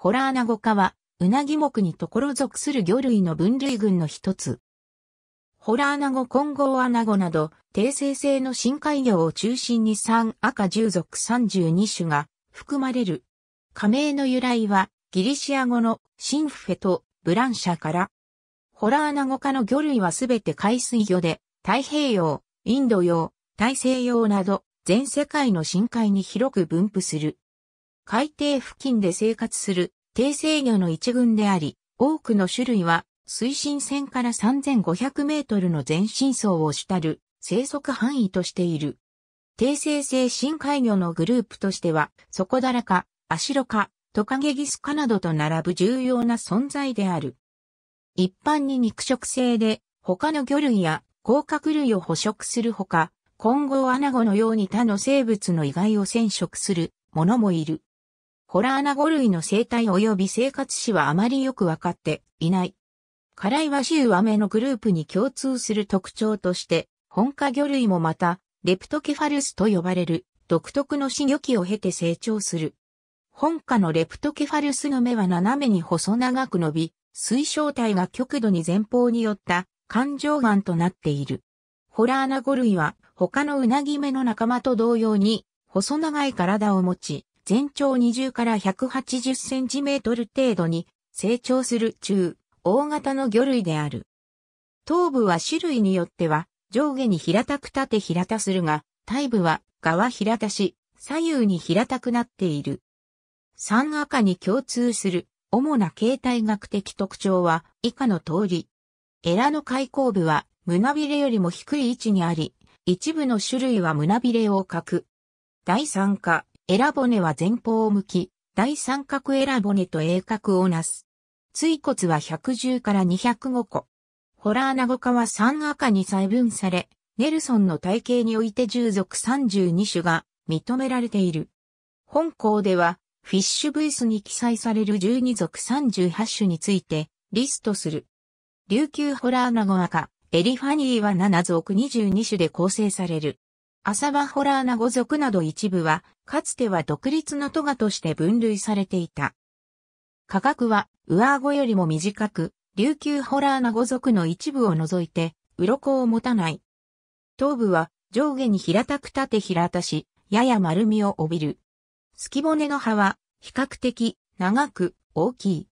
ホラアナゴ科は、ウナギ目にところ属する魚類の分類群の一つ。ホラアナゴ、混合アナゴなど、低生性の深海魚を中心に3赤10属32種が含まれる。加盟の由来は、ギリシア語のシンフェとブランシャから。ホラアナゴ科の魚類はすべて海水魚で、太平洋、インド洋、大西洋など、全世界の深海に広く分布する。海底付近で生活する低生魚の一群であり、多くの種類は水深線から3500メートルの全身層を主たる生息範囲としている。低生性深海魚のグループとしては、ソコダラ科、アシロカ、トカゲギスカなどと並ぶ重要な存在である。一般に肉食性で、他の魚類や甲殻類を捕食するほか、今後アナゴのように他の生物の意外を染色するものもいる。ホラアナゴ類の生態及び生活史はあまりよくわかっていない。辛い和州アメのグループに共通する特徴として、本科魚類もまた、レプトケファルスと呼ばれる独特の死魚期を経て成長する。本科のレプトケファルスの目は斜めに細長く伸び、水晶体が極度に前方に寄った環状眼となっている。ホラアナゴ類は他のウナギ目の仲間と同様に細長い体を持ち、全長20から180センチメートル程度に成長する中、大型の魚類である。頭部は種類によっては上下に平たく立て平たするが、体部は側平たし、左右に平たくなっている。三赤に共通する主な形態学的特徴は以下の通り。エラの開口部は胸びれよりも低い位置にあり、一部の種類は胸びれを欠く。第三課、エラ骨は前方を向き、第三角エラ骨と鋭角をなす。椎骨は110から205個。ホラーナゴ科は3赤に細分され、ネルソンの体系において従属32種が認められている。本校では、フィッシュブースに記載される12属38種についてリストする。琉球ホラーナゴ赤、エリファニーは7属22種で構成される。アサバホラーナ語族など一部は、かつては独立のトガとして分類されていた。価格は、上顎よりも短く、琉球ホラーナ語族の一部を除いて、鱗を持たない。頭部は、上下に平たく立て平たし、やや丸みを帯びる。スキ骨の葉は、比較的、長く、大きい。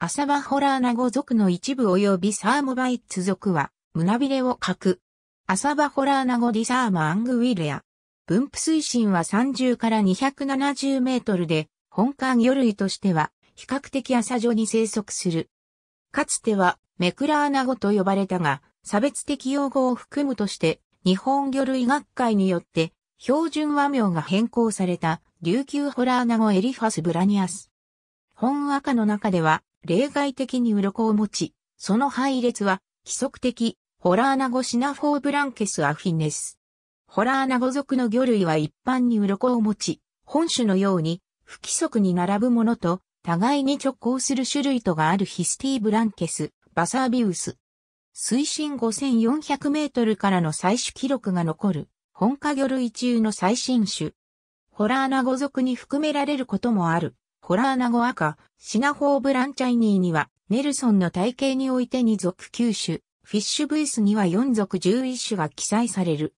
アサバホラーナ語族の一部及びサーモバイツ族は、胸びれを欠く。アサバホラーナゴディサーマアングウィルや、分布水深は30から270メートルで、本館魚類としては比較的浅ョに生息する。かつてはメクラーナゴと呼ばれたが、差別的用語を含むとして、日本魚類学会によって標準和名が変更された琉球ホラーナゴエリファスブラニアス。本赤の中では例外的に鱗を持ち、その配列は規則的ホラーナゴシナフォーブランケスアフィネス。ホラーナゴ族の魚類は一般に鱗を持ち、本種のように不規則に並ぶものと、互いに直行する種類とがあるヒスティーブランケス、バサービウス。水深5400メートルからの採取記録が残る、本科魚類中の最新種。ホラーナゴ族に含められることもある。ホラーナゴ赤、シナホーブランチャイニーには、ネルソンの体系において二属九種、フィッシュブイスには4属11種が記載される。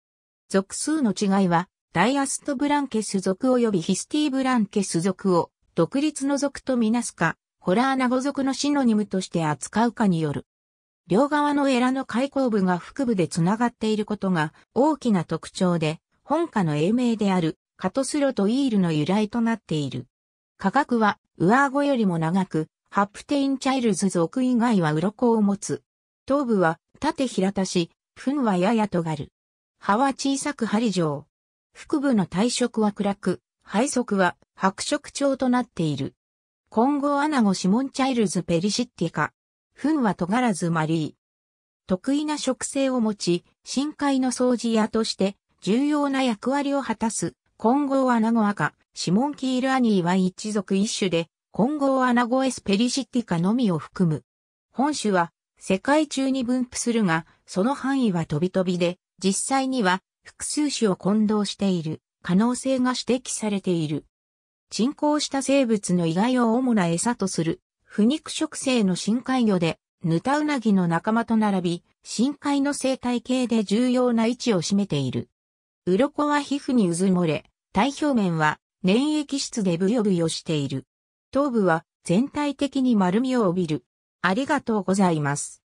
属数の違いは、ダイアストブランケス属及びヒスティブランケス属を独立の属とみなすか、ホラーナゴ属のシノニムとして扱うかによる。両側のエラの開口部が腹部で繋がっていることが大きな特徴で、本家の英名であるカトスロとイールの由来となっている。価格は上顎よりも長く、ハプテインチャイルズ属以外は鱗を持つ。頭部は縦平たし、糞はやや尖る。葉は小さく針状。腹部の体色は暗く、背側は白色調となっている。混合アナゴシモンチャイルズペリシッティカ。糞は尖らずマリー。得意な植生を持ち、深海の掃除屋として重要な役割を果たす。混合アナゴ赤、シモンキールアニーは一族一種で、混合アナゴエスペリシッティカのみを含む。本種は世界中に分布するが、その範囲は飛び飛びで、実際には複数種を混同している可能性が指摘されている。沈降した生物の意外を主な餌とする、不肉食性の深海魚で、ヌタウナギの仲間と並び、深海の生態系で重要な位置を占めている。鱗は皮膚にうずもれ、体表面は粘液質でブヨブヨしている。頭部は全体的に丸みを帯びる。ありがとうございます。